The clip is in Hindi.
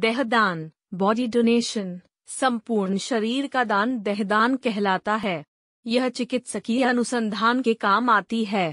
देहदान बॉडी डोनेशन संपूर्ण शरीर का दान देहदान कहलाता है यह चिकित्सकीय अनुसंधान के काम आती है